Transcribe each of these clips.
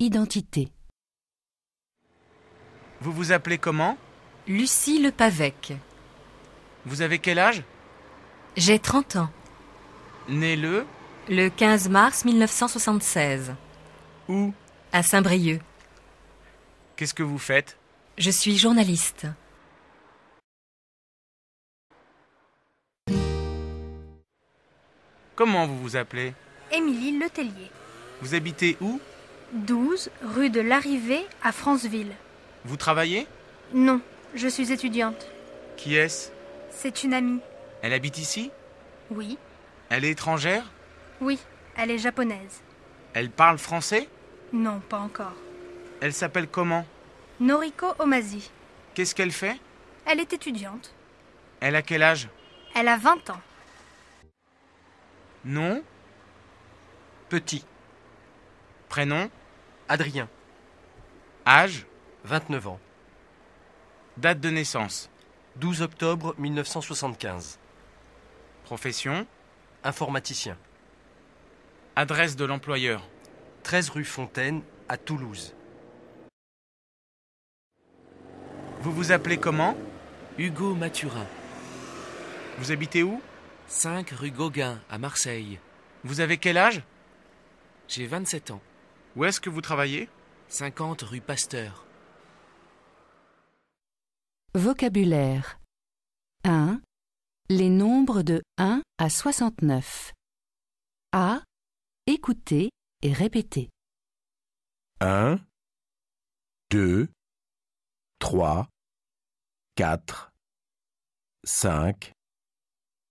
Identité. Vous vous appelez comment Lucie Le Pavec. Vous avez quel âge J'ai 30 ans. Né le Le 15 mars 1976. Où À Saint-Brieuc. Qu'est-ce que vous faites Je suis journaliste. Comment vous vous appelez Émilie Letellier. Vous habitez où 12, rue de l'Arrivée à Franceville. Vous travaillez Non, je suis étudiante. Qui est-ce C'est une amie. Elle habite ici Oui. Elle est étrangère Oui, elle est japonaise. Elle parle français Non, pas encore. Elle s'appelle comment Noriko Omazi. Qu'est-ce qu'elle fait Elle est étudiante. Elle a quel âge Elle a 20 ans. Non Petit. Prénom Adrien. Âge 29 ans. Date de naissance 12 octobre 1975. Profession Informaticien. Adresse de l'employeur 13 rue Fontaine à Toulouse. Vous vous appelez comment Hugo Mathurin. Vous habitez où 5 rue Gauguin à Marseille. Vous avez quel âge J'ai 27 ans. Où est-ce que vous travaillez 50 rue Pasteur. Vocabulaire 1. Les nombres de 1 à 69. A. Écoutez et répétez. 1, 2, 3, 4, 5,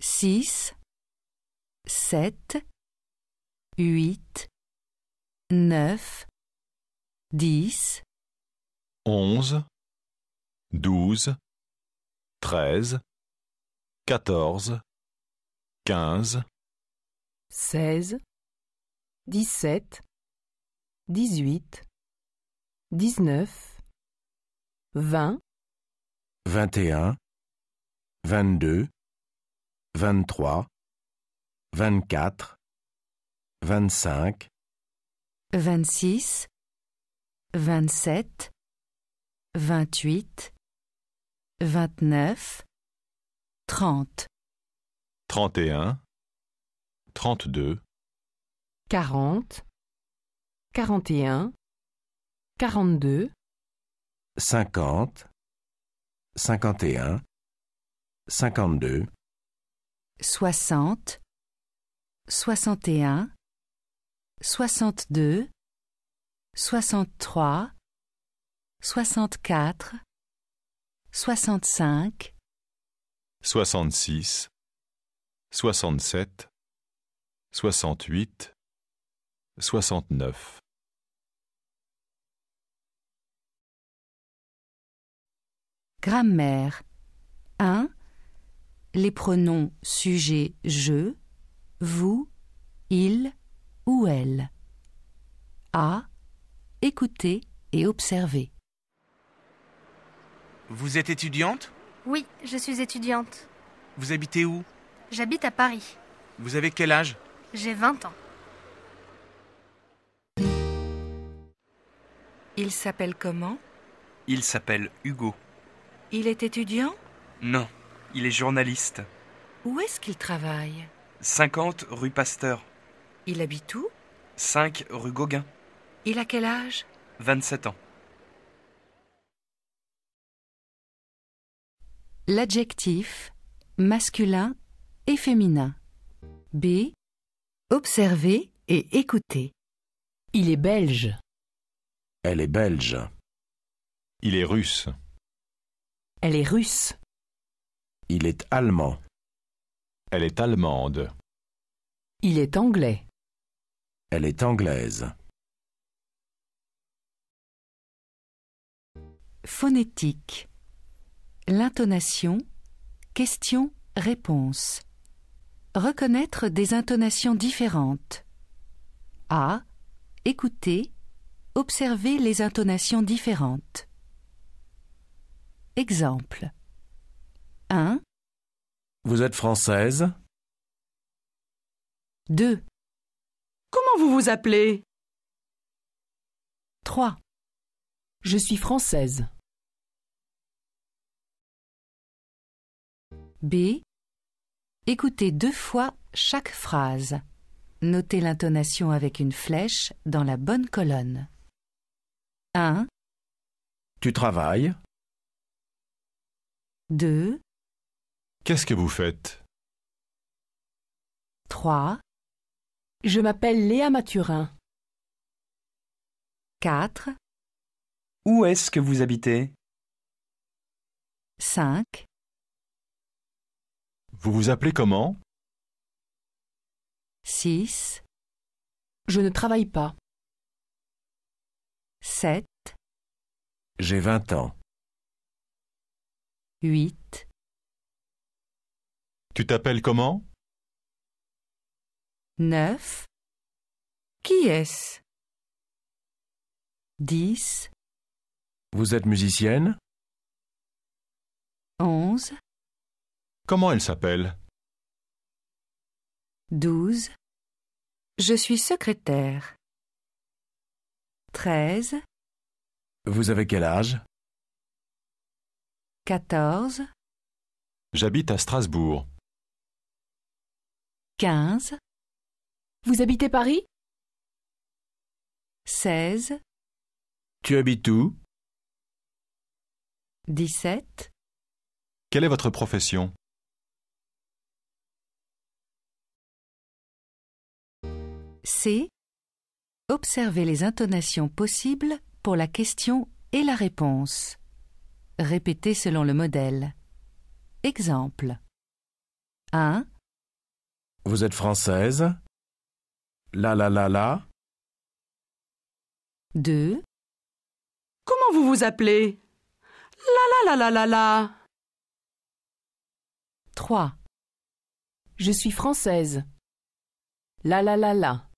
6, 7, 8, 9, 10, 11, 12, 13, 14, 15, 16, 17, 18, 19, 20, 21, 22, 23, 24, 25. 26 27 28 29 30 31 32 40 41 42 50 51 52 60 61 soixante-deux, soixante-trois, soixante-quatre, soixante-cinq, soixante-six, soixante-sept, soixante-huit, soixante-neuf. Grammaire un. Les pronoms sujets « je, vous, il, ou elle. A. Écoutez et observez. Vous êtes étudiante Oui, je suis étudiante. Vous habitez où J'habite à Paris. Vous avez quel âge J'ai 20 ans. Il s'appelle comment Il s'appelle Hugo. Il est étudiant Non, il est journaliste. Où est-ce qu'il travaille 50 rue Pasteur. Il habite où 5 rue Gauguin. Il a quel âge 27 ans. L'adjectif masculin et féminin. B. Observer et écouter. Il est belge. Elle est belge. Il est russe. Elle est russe. Il est allemand. Elle est allemande. Il est anglais. Elle est anglaise. Phonétique. L'intonation. Question, réponse. Reconnaître des intonations différentes. A. Écouter. Observer les intonations différentes. Exemple. 1. Vous êtes française 2. Comment vous vous appelez 3. Je suis française. B. Écoutez deux fois chaque phrase. Notez l'intonation avec une flèche dans la bonne colonne. 1. Tu travailles 2. Qu'est-ce que vous faites 3. Je m'appelle Léa Mathurin. 4. Où est-ce que vous habitez 5. Vous vous appelez comment 6. Je ne travaille pas. 7. J'ai 20 ans. 8. Tu t'appelles comment 9 Qui est-ce 10 Vous êtes musicienne 11 Comment elle s'appelle 12 Je suis secrétaire 13 Vous avez quel âge 14 J'habite à Strasbourg 15 vous habitez Paris 16, Tu habites où 17, Quelle est votre profession C. Observez les intonations possibles pour la question et la réponse. Répétez selon le modèle. Exemple 1, Vous êtes française la la la la. 2. Comment vous vous appelez La la la la la la. 3. Je suis française. La la la la.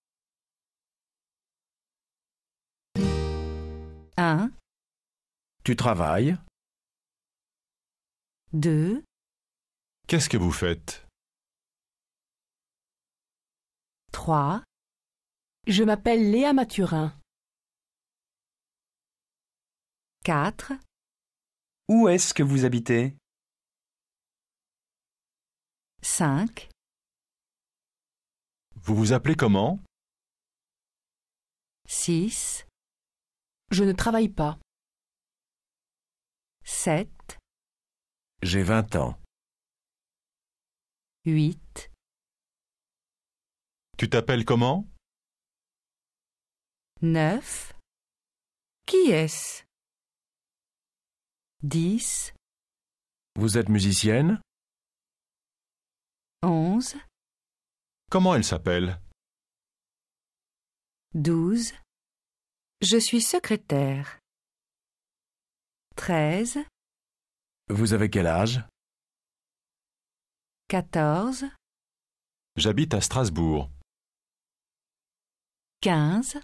1. Tu travailles 2. Qu'est-ce que vous faites 3. Je m'appelle Léa Mathurin. 4. Où est-ce que vous habitez 5. Vous vous appelez comment 6. Je ne travaille pas. 7. J'ai 20 ans. 8. Tu t'appelles comment 9. Qui est-ce 10. Vous êtes musicienne 11. Comment elle s'appelle 12. Je suis secrétaire. 13. Vous avez quel âge 14. J'habite à Strasbourg. 15.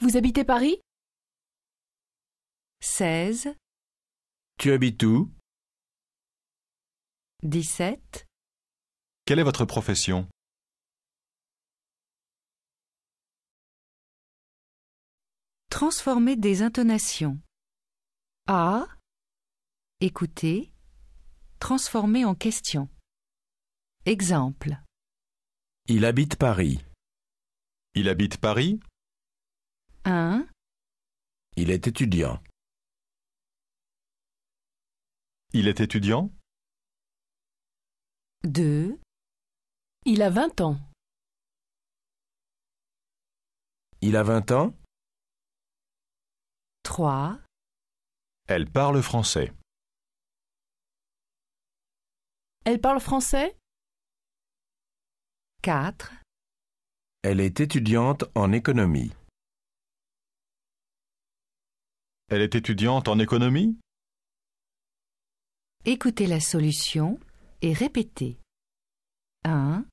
Vous habitez Paris 16, Tu habites où 17, Quelle est votre profession Transformer des intonations. A. Écouter. Transformer en question. Exemple. Il habite Paris. Il habite Paris 1. Il est étudiant. Il est étudiant 2. Il a 20 ans. Il a 20 ans 3. Elle parle français. Elle parle français 4. Elle est étudiante en économie. Elle est étudiante en économie Écoutez la solution et répétez. 1.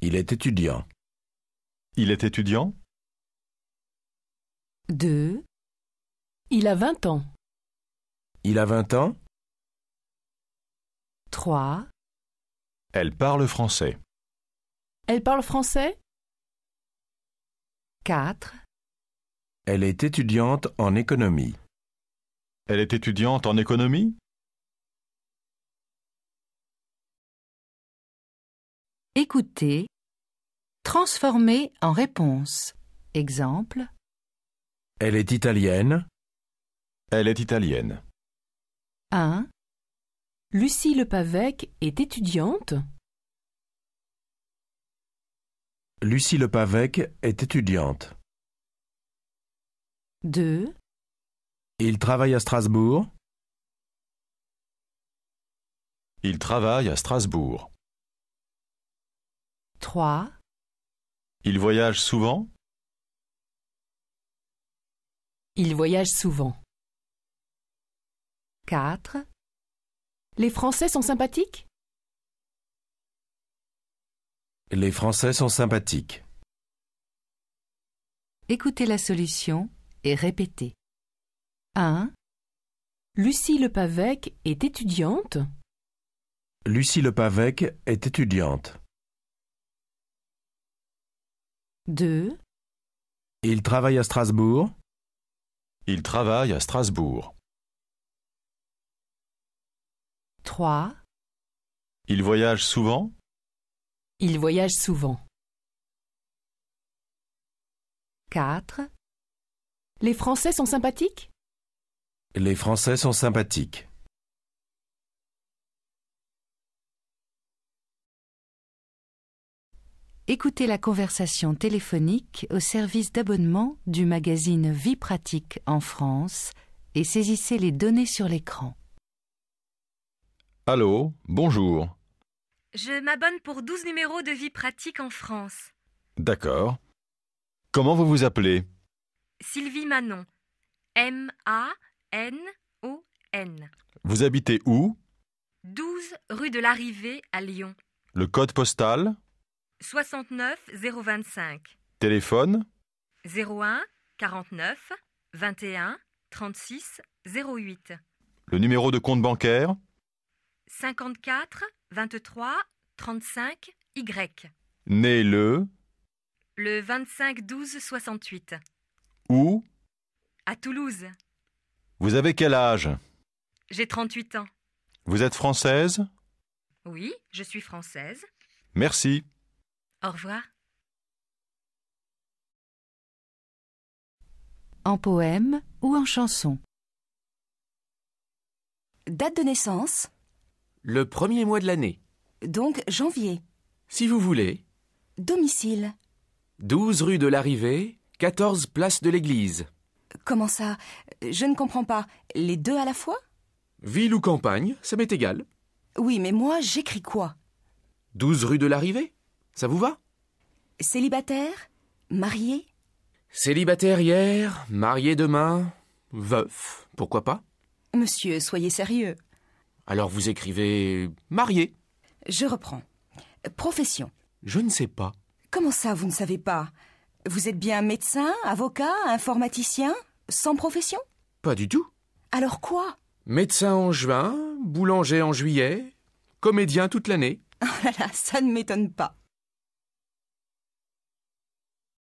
Il est étudiant. Il est étudiant 2. Il a 20 ans. Il a 20 ans 3. Elle parle français. Elle parle français 4. Elle est étudiante en économie. Elle est étudiante en économie Écoutez, transformez en réponse. Exemple. Elle est italienne. Elle est italienne. 1. Lucie Lepavec est étudiante. Lucie Lepavec est étudiante. 2. Il travaille à Strasbourg. Il travaille à Strasbourg. 3. Il voyage souvent Il voyage souvent. 4. Les Français sont sympathiques Les Français sont sympathiques. Écoutez la solution 1. Lucie Lepavec est étudiante. Lucie Lepavec est étudiante. 2. Il travaille à Strasbourg. Il travaille à Strasbourg. 3. Il voyage souvent Il voyage souvent. 4. Les Français sont sympathiques Les Français sont sympathiques. Écoutez la conversation téléphonique au service d'abonnement du magazine Vie pratique en France et saisissez les données sur l'écran. Allô, bonjour. Je m'abonne pour 12 numéros de Vie pratique en France. D'accord. Comment vous vous appelez Sylvie Manon. M-A-N-O-N. Vous habitez où 12 rue de l'Arrivée à Lyon. Le code postal 69 025. Téléphone 01 49 21 36 08. Le numéro de compte bancaire 54 23 35 Y. Né le Le 25 12 68. Où À Toulouse. Vous avez quel âge J'ai 38 ans. Vous êtes française Oui, je suis française. Merci. Au revoir. En poème ou en chanson Date de naissance Le premier mois de l'année. Donc janvier. Si vous voulez. Domicile. 12 rue de l'Arrivée, 14 place de l'église. Comment ça Je ne comprends pas. Les deux à la fois Ville ou campagne, ça m'est égal. Oui, mais moi, j'écris quoi Douze rue de l'arrivée Ça vous va Célibataire Marié Célibataire hier, marié demain, veuf, pourquoi pas Monsieur, soyez sérieux. Alors vous écrivez marié. Je reprends. Profession. Je ne sais pas. Comment ça, vous ne savez pas vous êtes bien médecin, avocat, informaticien Sans profession Pas du tout. Alors quoi Médecin en juin, boulanger en juillet, comédien toute l'année. Oh là là, ça ne m'étonne pas.